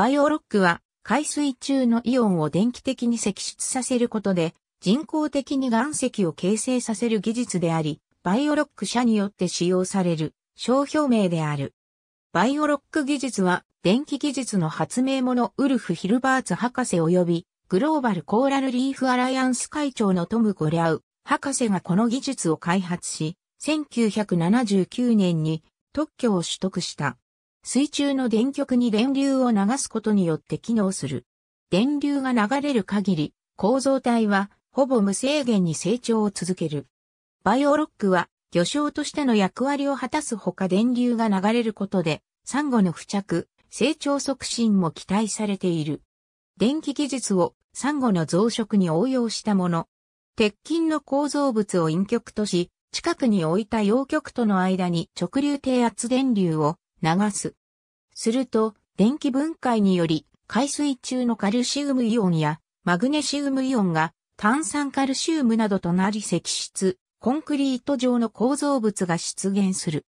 バイオロックは海水中のイオンを電気的に析出させることで人工的に岩石を形成させる技術であり、バイオロック社によって使用される商標名である。バイオロック技術は電気技術の発明者ウルフ・ヒルバーツ博士及びグローバルコーラルリーフアライアンス会長のトム・ゴリャウ博士がこの技術を開発し、1979年に特許を取得した。水中の電極に電流を流すことによって機能する。電流が流れる限り、構造体はほぼ無制限に成長を続ける。バイオロックは魚礁としての役割を果たすほか電流が流れることで、サンゴの付着、成長促進も期待されている。電気技術をサンゴの増殖に応用したもの。鉄筋の構造物を陰極とし、近くに置いた陽極との間に直流低圧電流を流す。すると、電気分解により、海水中のカルシウムイオンやマグネシウムイオンが炭酸カルシウムなどとなり積質、コンクリート状の構造物が出現する。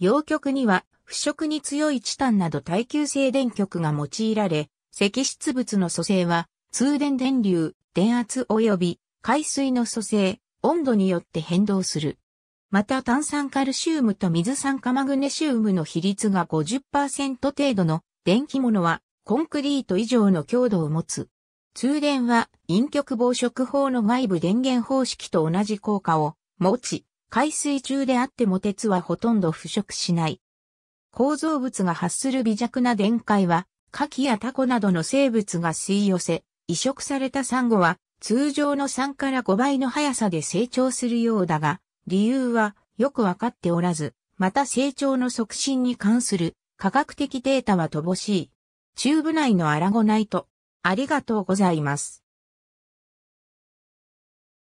洋極には腐食に強いチタンなど耐久性電極が用いられ、積質物の組成は通電電流、電圧及び海水の組成、温度によって変動する。また炭酸カルシウムと水酸化マグネシウムの比率が50%程度の電気物はコンクリート以上の強度を持つ。通電は陰極防食法の外部電源方式と同じ効果を持ち、海水中であっても鉄はほとんど腐食しない。構造物が発する微弱な電解は、カキやタコなどの生物が吸い寄せ、移植されたサンゴは通常の3から5倍の速さで成長するようだが、理由はよくわかっておらず、また成長の促進に関する科学的データは乏しい。チューブ内のアラゴナイト、ありがとうございます。